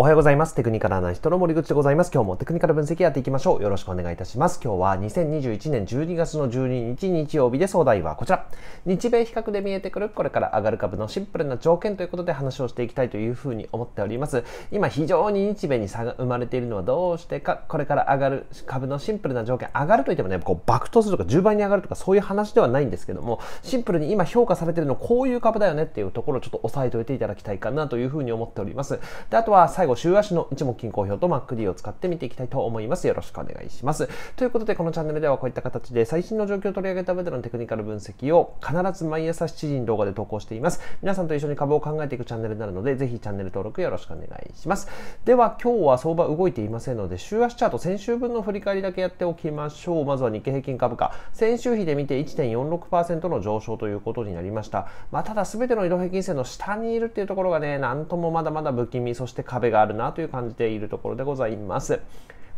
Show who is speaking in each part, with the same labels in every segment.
Speaker 1: おはようございます。テクニカルアナリストの森口でございます。今日もテクニカル分析やっていきましょう。よろしくお願いいたします。今日は2021年12月の12日日曜日で相題はこちら。日米比較で見えてくるこれから上がる株のシンプルな条件ということで話をしていきたいというふうに思っております。今非常に日米に差が生まれているのはどうしてか、これから上がる株のシンプルな条件、上がるといってもね、こう爆投するとか10倍に上がるとかそういう話ではないんですけども、シンプルに今評価されているのこういう株だよねっていうところをちょっと押さえておいていただきたいかなというふうに思っております。で、あとは最後後、週足の一目均衡表と MacD を使ってみていきたいと思います。よろしくお願いします。ということで、このチャンネルではこういった形で最新の状況を取り上げた上でのテクニカル分析を必ず毎朝7時に動画で投稿しています。皆さんと一緒に株を考えていくチャンネルになるので、ぜひチャンネル登録よろしくお願いします。では、今日は相場動いていませんので、週足チャート先週分の振り返りだけやっておきましょう。まずは日経平均株価。先週比で見て1.46%の上昇ということになりました。まあ、ただ、すべての移動平均線の下にいるっていうところがね、なんともまだまだ不気味、そして壁があるなという感じているところでございます。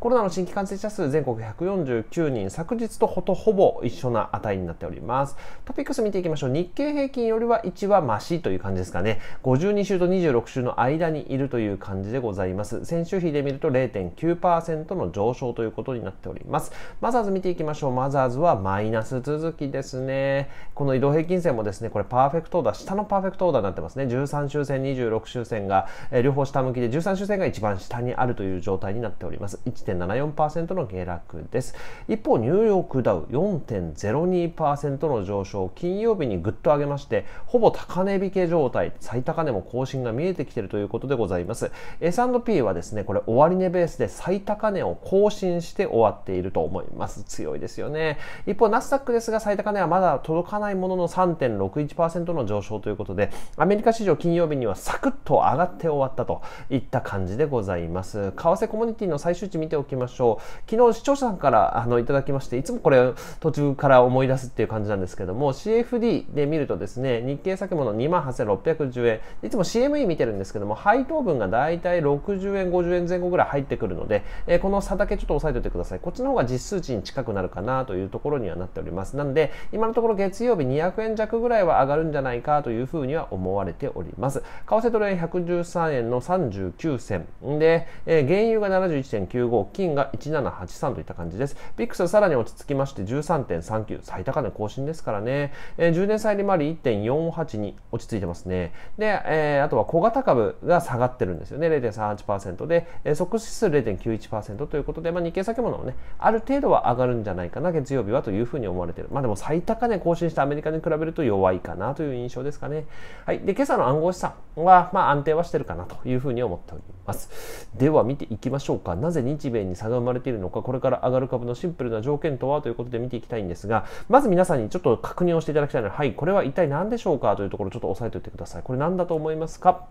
Speaker 1: コロナの新規感染者数全国149人、昨日とほとほぼ一緒な値になっております。トピックス見ていきましょう。日経平均よりは1はマシという感じですかね。52週と26週の間にいるという感じでございます。先週比で見ると0.9%の上昇ということになっております。マザーズ見ていきましょう。マザーズはマイナス続きですね。この移動平均線もですね、これパーフェクトオーダー、下のパーフェクトオーダーになってますね。13週線、26週線が、えー、両方下向きで、13週線が一番下にあるという状態になっております。1. 1.74%の下落です。一方、ニューヨークダウ4.02%の上昇、金曜日にぐっと上げまして、ほぼ高値引け状態、最高値も更新が見えてきているということでございます。S&P はですね、これ終値ベースで最高値を更新して終わっていると思います。強いですよね。一方、ナスダックですが、最高値はまだ届かないものの3.61%の上昇ということで、アメリカ市場金曜日にはサクッと上がって終わったといった感じでございます。為替コモディティの最終値見ておきましょう。昨日視聴者さんからあのいただきまして、いつもこれ途中から思い出すっていう感じなんですけども、CFD で見るとですね、日経先物28,610円、いつも CME 見てるんですけども、配当分がだいたい60円、50円前後ぐらい入ってくるので、えー、この差だけちょっと押さえておいてください。こっちの方が実数値に近くなるかなというところにはなっております。なんで、今のところ月曜日200円弱ぐらいは上がるんじゃないかというふうには思われております。為替ドル円113円の39銭で、えー、原油が71.95金が1783といった感じです。ピックスさらに落ち着きまして13.39、最高値更新ですからね。えー、10年債利回り1.48に落ち着いてますね。で、えー、あとは小型株が下がってるんですよね。0.38%で、えー、即指数0.91%ということで、まあ、日経先物もね、ある程度は上がるんじゃないかな、月曜日はというふうに思われてる。まあでも最高値更新したアメリカに比べると弱いかなという印象ですかね。はい。で、今朝の暗号資産は、まあ安定はしてるかなというふうに思っております。では見ていきましょうか。なぜ日弁に差が生まれているのか、これから上がる株のシンプルな条件とはということで見ていきたいんですが、まず皆さんにちょっと確認をしていただきたいのは、はい、これは一体何でしょうかというところをちょっと押さえておいてください。これ何だと思いますか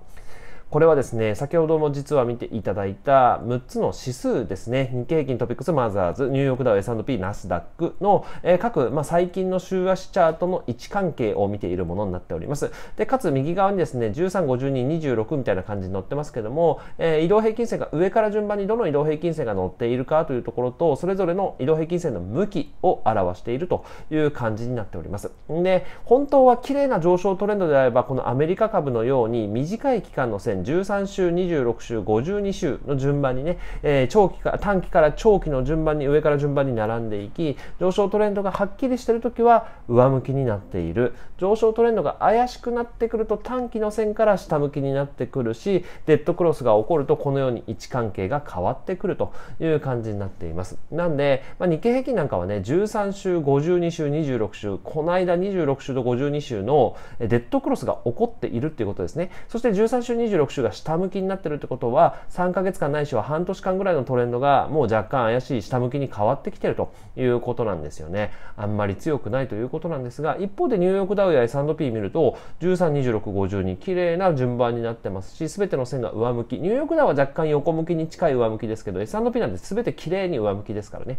Speaker 1: これはですね、先ほども実は見ていただいた6つの指数ですね、日経平均トピックスマザーズ、ニューヨークダウ S&P、ナスダックの、えー、各、まあ、最近の週足チャートの位置関係を見ているものになっております。で、かつ右側にですね、13、52、26みたいな感じに載ってますけども、えー、移動平均線が上から順番にどの移動平均線が載っているかというところと、それぞれの移動平均線の向きを表しているという感じになっております。で、本当は綺麗な上昇トレンドであれば、このアメリカ株のように短い期間の線13週、26週、52週の順番にね、えー、長期か短期から長期の順番に上から順番に並んでいき、上昇トレンドがはっきりしているときは上向きになっている。上昇トレンドが怪しくなってくると短期の線から下向きになってくるし、デッドクロスが起こるとこのように位置関係が変わってくるという感じになっています。なんで、まあ、日経平均なんかはね、13週、52週、26週、この間26週と52週のデッドクロスが起こっているっていうことですね。そして13週、26触が下向きになってるってことは3ヶ月間ないしは半年間ぐらいのトレンドがもう若干怪しい下向きに変わってきてるということなんですよねあんまり強くないということなんですが一方でニューヨークダウや S&P 見ると132652綺麗な順番になってますし全ての線が上向きニューヨークダウは若干横向きに近い上向きですけど S&P なんて全て綺麗に上向きですからね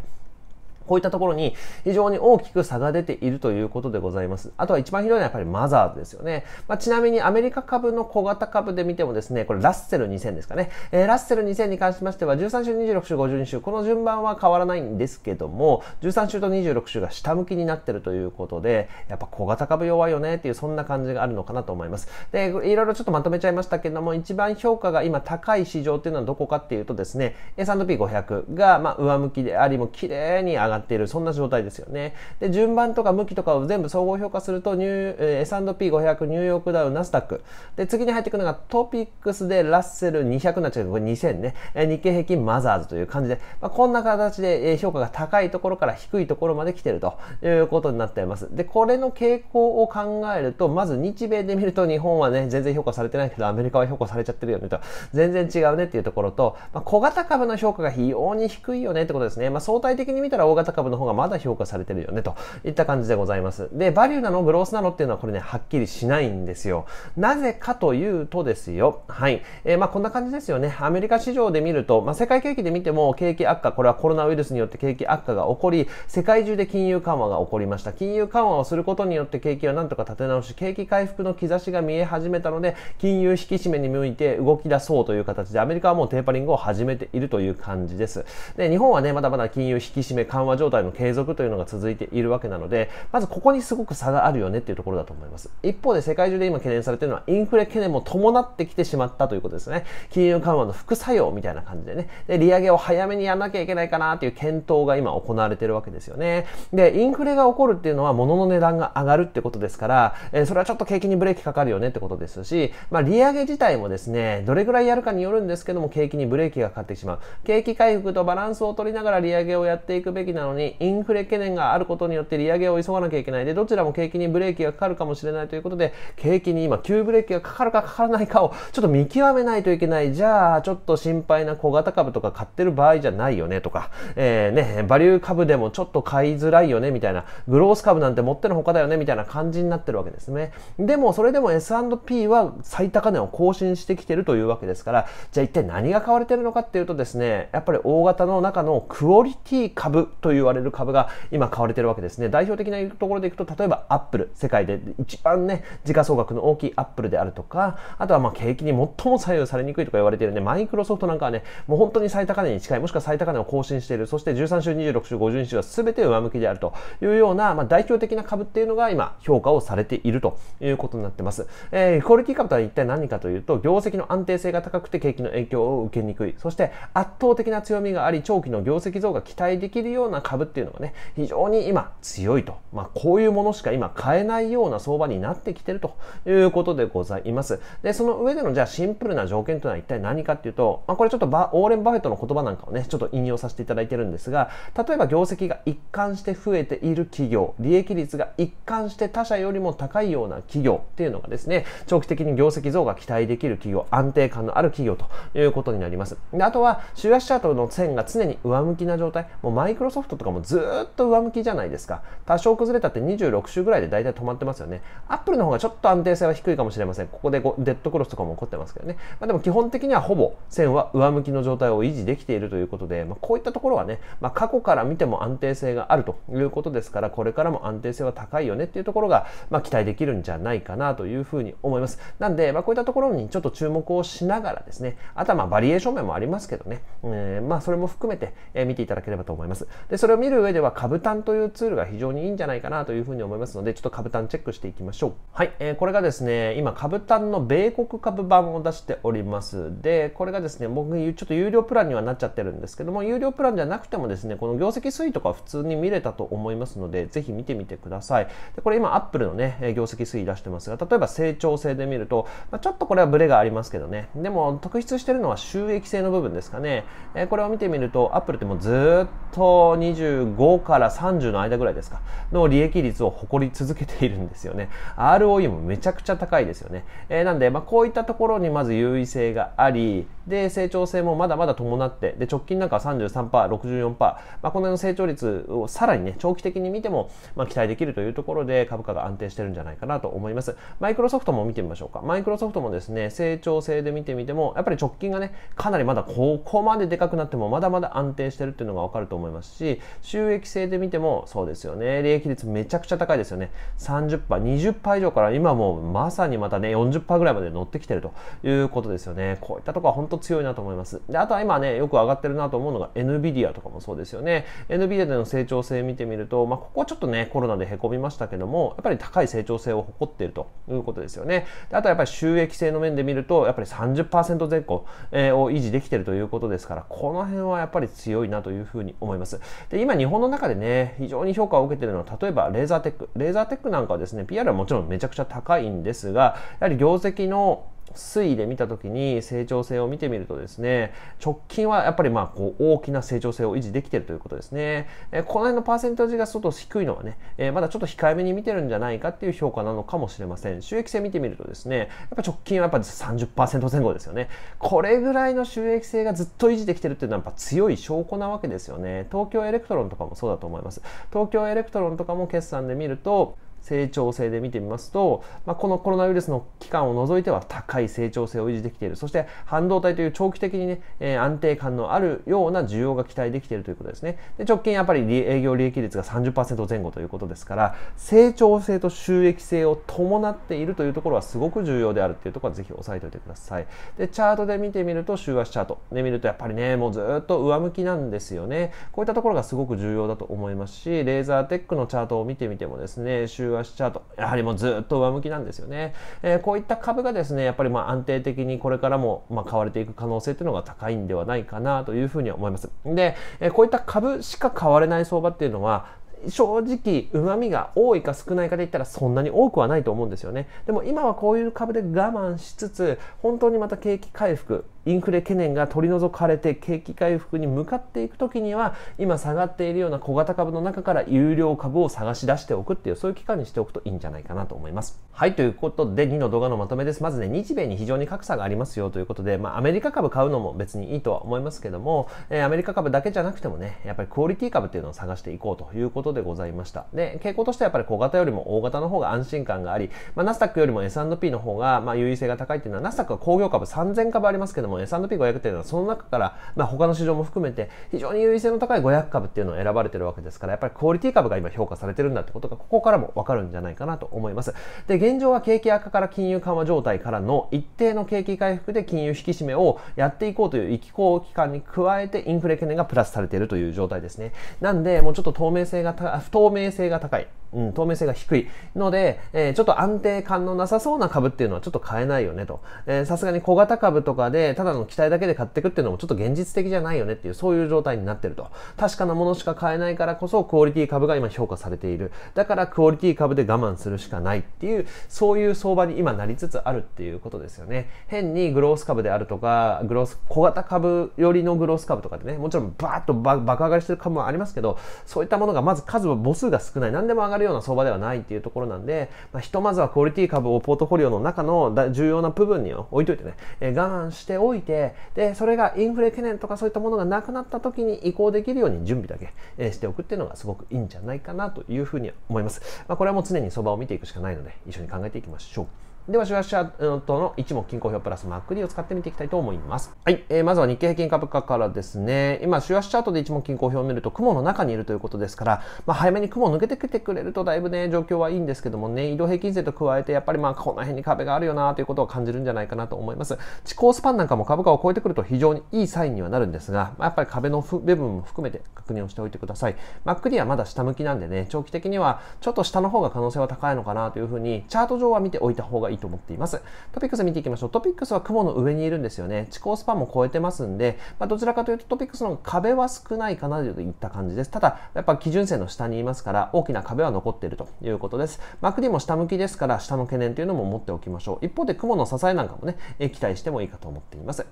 Speaker 1: こういったところに非常に大きく差が出ているということでございます。あとは一番ひどいのはやっぱりマザーズですよね。まあ、ちなみにアメリカ株の小型株で見てもですね、これラッセル2000ですかね。えー、ラッセル2000に関しましては13週、26週、52週、この順番は変わらないんですけども、13週と26週が下向きになってるということで、やっぱ小型株弱いよねっていうそんな感じがあるのかなと思います。で、いろいろちょっとまとめちゃいましたけども、一番評価が今高い市場っていうのはどこかっていうとですね、S&P500 がまあ上向きでありも綺麗に上ががっている、そんな状態ですよね。で、順番とか向きとかを全部総合評価すると、S&P500、ニューヨークダウン、ナスダック。で、次に入ってくるのがトピックスでラッセル200になっちゃうこれ2000ね。日経平均マザーズという感じで、まあ、こんな形で評価が高いところから低いところまで来てるということになっています。で、これの傾向を考えると、まず日米で見ると日本はね、全然評価されてないけど、アメリカは評価されちゃってるよねと、全然違うねっていうところと、まあ、小型株の評価が非常に低いよねってことですね。まあ、相対的に見たら大型型株の方がまだ評価されてるよね、といった感じでございます。で、バリューなの、グロースなのっていうのはこれね、はっきりしないんですよ。なぜかというとですよ、はい。えー、まあこんな感じですよね。アメリカ市場で見ると、まあ世界景気で見ても景気悪化、これはコロナウイルスによって景気悪化が起こり、世界中で金融緩和が起こりました。金融緩和をすることによって景気はなんとか立て直し、景気回復の兆しが見え始めたので、金融引き締めに向いて動き出そうという形で、アメリカはもうテーパリングを始めているという感じです。で、日本はね、まだまだ金融引き締め緩和状態の継続というのが続いているわけなので、まずここにすごく差があるよねっていうところだと思います。一方で世界中で今懸念されているのはインフレ懸念も伴ってきてしまったということですね。金融緩和の副作用みたいな感じでね。で、利上げを早めにやんなきゃいけないかなっていう検討が今行われてるわけですよね。で、インフレが起こるっていうのは物の値段が上がるってことですから、えー、それはちょっと景気にブレーキかかるよねってことですし、まあ利上げ自体もですね、どれぐらいやるかによるんですけども、景気にブレーキがかかってしまう。景気回復とバランスを取りながら利上げをやっていくべきななのにインフレ懸念があることによって利上げを急がなきゃいけないでどちらも景気にブレーキがかかるかもしれないということで景気に今急ブレーキがかかるかかからないかをちょっと見極めないといけないじゃあちょっと心配な小型株とか買ってる場合じゃないよねとか、えー、ねバリュー株でもちょっと買いづらいよねみたいなグロース株なんて持ってのほかだよねみたいな感じになってるわけですねでもそれでも S&P は最高値を更新してきてるというわけですからじゃあ一体何が買われてるのかっていうとですねやっぱり大型の中のクオリティ株というと言われる株が今買われてるわけですね。代表的なところでいくと、例えばアップル、世界で一番ね、時価総額の大きいアップルであるとか、あとはまあ景気に最も左右されにくいとか言われているね、マイクロソフトなんかはね、もう本当に最高値に近い、もしくは最高値を更新している、そして13週、26週、52週は全て上向きであるというような、まあ、代表的な株っていうのが今評価をされているということになってます。えー、クオリティ株とは一体何かというと、業績の安定性が高くて景気の影響を受けにくい、そして圧倒的な強みがあり、長期の業績増が期待できるような株っていうのがね、非常に今強いと。まあ、こういうものしか今買えないような相場になってきてるということでございます。で、その上でのじゃあシンプルな条件というのは一体何かっていうと、まあ、これちょっとバオーレン・バフェットの言葉なんかをね、ちょっと引用させていただいてるんですが、例えば業績が一貫して増えている企業、利益率が一貫して他社よりも高いような企業っていうのがですね、長期的に業績増が期待できる企業、安定感のある企業ということになります。であとは、週足チャートの線が常に上向きな状態、もうマイクロソフトとかもずっと上向きじゃないですか。多少崩れたって26週ぐらいで大体止まってますよね。アップルの方がちょっと安定性は低いかもしれません。ここでデッドクロスとかも起こってますけどね。まあ、でも基本的にはほぼ線は上向きの状態を維持できているということで、まあ、こういったところはね、まあ、過去から見ても安定性があるということですから、これからも安定性は高いよねっていうところが、ま期待できるんじゃないかなというふうに思います。なんで、まこういったところにちょっと注目をしながらですね、あとはまバリエーション面もありますけどね、えー、まそれも含めて見ていただければと思います。でそれを見る上では、株単というツールが非常にいいんじゃないかなというふうに思いますので、ちょっと株単チェックしていきましょう。はい、えー、これがですね、今、株単の米国株版を出しております。で、これがですね、僕、ちょっと有料プランにはなっちゃってるんですけども、有料プランじゃなくてもですね、この業績推移とか普通に見れたと思いますので、ぜひ見てみてください。でこれ今、アップルのね、業績推移出してますが、例えば成長性で見ると、まあ、ちょっとこれはブレがありますけどね、でも特筆してるのは収益性の部分ですかね。えー、これを見てみると、アップルってもうずっと20 25から30の間ぐらいですかの利益率を誇り続けているんですよね ROE もめちゃくちゃ高いですよね、えー、なんで、まあ、こういったところにまず優位性がありで成長性もまだまだ伴ってで直近なんかは33%、64%、まあ、この辺の成長率をさらに、ね、長期的に見ても、まあ、期待できるというところで株価が安定してるんじゃないかなと思います。マイクロソフトも見てみましょうか。マイクロソフトもですね成長性で見てみてもやっぱり直近がねかなりまだここまででかくなってもまだまだ安定してるっていうのがわかると思いますし収益性で見てもそうですよね利益率めちゃくちゃ高いですよね 30%20% 以上から今もうまさにまたね40%ぐらいまで乗ってきてるということですよねこういったところは当強いなと思います。で、あとは今ね、よく上がってるなと思うのが NVIDIA とかもそうですよね。NVIDIA での成長性見てみると、まあ、ここはちょっとね、コロナで凹みましたけども、やっぱり高い成長性を誇っているということですよね。であとはやっぱり収益性の面で見ると、やっぱり30%前後、えー、を維持できてるということですから、この辺はやっぱり強いなというふうに思います。で、今日本の中でね、非常に評価を受けてるのは、例えばレーザーテック。レーザーテックなんかはですね、PR はもちろんめちゃくちゃ高いんですが、やはり業績の推移で見た時に成長性を見てみるとですね直近はやっぱりまあこう大きな成長性を維持できているということですね、えこの辺のパーセンテージがちょっと低いのはね、えまだちょっと控えめに見てるんじゃないかっていう評価なのかもしれません収益性見てみるとですねやっぱ直近はやっぱ30%前後ですよねこれぐらいの収益性がずっと維持できてるっていうのはやっぱ強い証拠なわけですよね東京エレクトロンとかもそうだと思います東京エレクトロンとかも決算で見ると成長性で見てみますと、まあ、このコロナウイルスの期間を除いては高い成長性を維持できているそして半導体という長期的にね、えー、安定感のあるような需要が期待できているということですねで直近やっぱり営業利益率が30%前後ということですから成長性と収益性を伴っているというところはすごく重要であるというところはぜひ押さえておいてくださいでチャートで見てみると週足チャートで見るとやっぱりねもうずっと上向きなんですよねこういったところがすごく重要だと思いますしレーザーテックのチャートを見てみてもですね週足チャート、やはりもうずっと上向きなんですよね。えー、こういった株がですね、やっぱりまあ安定的にこれからもまあ買われていく可能性っていうのが高いんではないかなというふうに思います。で、えー、こういった株しか買われない相場っていうのは、正直、旨味が多いか少ないかで言ったらそんなに多くはないと思うんですよね。でも今はこういう株で我慢しつつ、本当にまた景気回復、インフレ懸念が取り除かれて景気回復に向かっていくときには今下がっているような小型株の中から有料株を探し出しておくっていうそういう期間にしておくといいんじゃないかなと思います。はいということで2の動画のまとめです。まずね日米に非常に格差がありますよということで、まあ、アメリカ株買うのも別にいいとは思いますけども、えー、アメリカ株だけじゃなくてもねやっぱりクオリティ株っていうのを探していこうということでございました。で傾向としてはやっぱり小型よりも大型の方が安心感があり、まあ、ナスダックよりも S&P の方が、まあ、優位性が高いっていうのはナスダックは工業株3000株ありますけどもも S&P500 っていうのはその中から、まあ、他の市場も含めて非常に優位性の高い500株っていうのを選ばれてるわけですからやっぱりクオリティ株が今評価されてるんだってことがここからもわかるんじゃないかなと思います。で、現状は景気悪化から金融緩和状態からの一定の景気回復で金融引き締めをやっていこうという意気行期間に加えてインフレ懸念がプラスされているという状態ですね。なんで、もうちょっと透明性が、不透明性が高い。うん、透明性が低いので、えー、ちょっと安定感のなさそうな株っていうのはちょっと買えないよねと。さすがに小型株とかで、ただの期待だけで買っていくっていうのもちょっと現実的じゃないよねっていう、そういう状態になってると。確かなものしか買えないからこそ、クオリティ株が今評価されている。だからクオリティ株で我慢するしかないっていう、そういう相場に今なりつつあるっていうことですよね。変にグロース株であるとか、グロース、小型株よりのグロース株とかでね、もちろんバーッと爆上がりしてる株もありますけど、そういったものがまず数母数が少ない。何でも上がるるような相場ではないっていうところなんで、まあ、ひとまずはクオリティ株をポートフォリオの中の重要な部分に置いといてね、えー、我慢しておいて、で、それがインフレ懸念とかそういったものがなくなった時に移行できるように準備だけ、えー、しておくっていうのがすごくいいんじゃないかなというふうに思います。まあ、これはもう常に相場を見ていくしかないので、一緒に考えていきましょう。では、シシュワュワとの一目均衡表プラスマック D を使ってみていきたいと思います。はい、えー、まずは日経平均株価からですね、今、シュワシュチャートで一目均衡表を見ると雲の中にいるということですから、まあ、早めに雲を抜けてきてくれるとだいぶね、状況はいいんですけどもね、移動平均線と加えて、やっぱりまあ、この辺に壁があるよなということを感じるんじゃないかなと思います。地高スパンなんかも株価を超えてくると非常にいいサインにはなるんですが、まあ、やっぱり壁の部分も含めて確認をしておいてください。マック D はまだ下向きなんでね、長期的にはちょっと下の方が可能性は高いのかなというふうに、チャート上は見ておいた方がいいと思っています。トピックス見ていきましょう。トピックスは雲の上にいるんですよね。地高スパンも超えてますんで、まあ、どちらかというとトピックスの壁は少ないかなといった感じです。ただ、やっぱ基準線の下にいますから、大きな壁は残っているということです。マクリも下向きですから、下の懸念というのも持っておきましょう。一方で雲の支えなんかもね、期待してもいいかと思っています。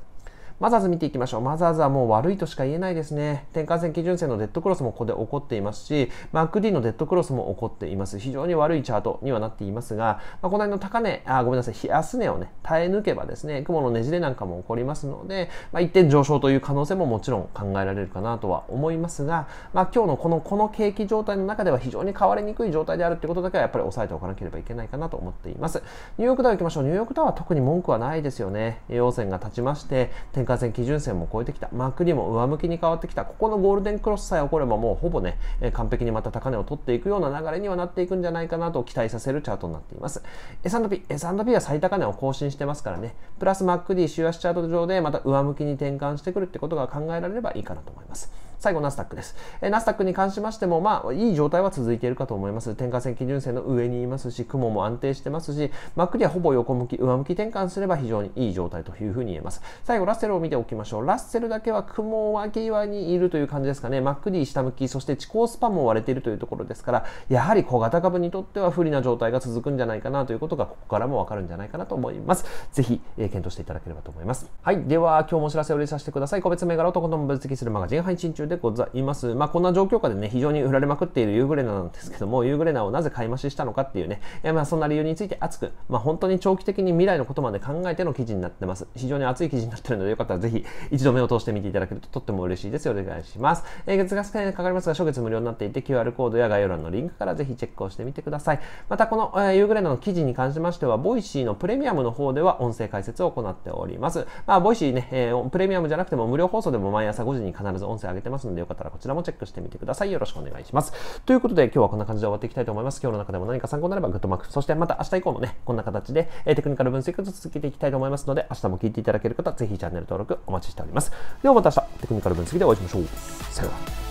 Speaker 1: マザーズ見ていきましょう。マザーズはもう悪いとしか言えないですね。転換線基準線のデッドクロスもここで起こっていますし、MacD のデッドクロスも起こっています。非常に悪いチャートにはなっていますが、まあ、この辺の高値、あ、ごめんなさい、安値をね、耐え抜けばですね、雲のねじれなんかも起こりますので、まあ、一点上昇という可能性ももちろん考えられるかなとは思いますが、まあ、今日のこの、この景気状態の中では非常に変わりにくい状態であるってことだけはやっぱり押さえておかなければいけないかなと思っています。ニューヨークダウ行きましょう。ニューヨークダウは特に文句はないですよね。陽線が立ちまして、転換感線、基準線も超えてきた、マークにも上向きに変わってきた、ここのゴールデンクロスさえ起こればもうほぼね、完璧にまた高値を取っていくような流れにはなっていくんじゃないかなと期待させるチャートになっています。S&P、S&P は最高値を更新してますからね、プラスマック D 週足チャート上でまた上向きに転換してくるってことが考えられればいいかなと思います。最後、ナスダックです。えー、ナスダックに関しましても、まあ、いい状態は続いているかと思います。転換線基準線の上にいますし、雲も安定してますし、マっクではほぼ横向き、上向き転換すれば非常にいい状態というふうに言えます。最後、ラッセルを見ておきましょう。ラッセルだけは雲分け際にいるという感じですかね。マっクリ下向き、そして地高スパンも割れているというところですから、やはり小型株にとっては不利な状態が続くんじゃないかなということが、ここからもわかるんじゃないかなと思います。ぜひ、えー、検討していただければと思います。はい。では、今日もお知らせを入れさせてください。個別銘柄をとことん分析するマガジン配信中でございます。まあ、こんな状況下でね、非常に売られまくっているユーグレナなんですけども、ユーグレナをなぜ買い増ししたのかっていうね、えまあ、そんな理由について熱く、まあ、本当に長期的に未来のことまで考えての記事になってます。非常に熱い記事になってるので、よかったらぜひ一度目を通して見ていただけるととっても嬉しいです。お願いします。えー、月額1000円かかりますが、初月無料になっていて、QR コードや概要欄のリンクからぜひチェックをしてみてください。また、この、えー、ユーグレナの記事に関しましては、ボイシーのプレミアムの方では音声解説を行っております。まあ、ボイシーね、えー、プレミアムじゃなくても無料放送でも毎朝5時に必ず音声上げてます。ますので、よかったらこちらもチェックしてみてください。よろしくお願いします。ということで、今日はこんな感じで終わっていきたいと思います。今日の中でも何か参考になればグッドマーク、そしてまた明日以降もね、こんな形で、えテクニカル分析を続けていきたいと思いますので、明日も聞いていただける方、ぜひチャンネル登録お待ちしております。ではまた明日、テクニカル分析でお会いしましょう。さよなら。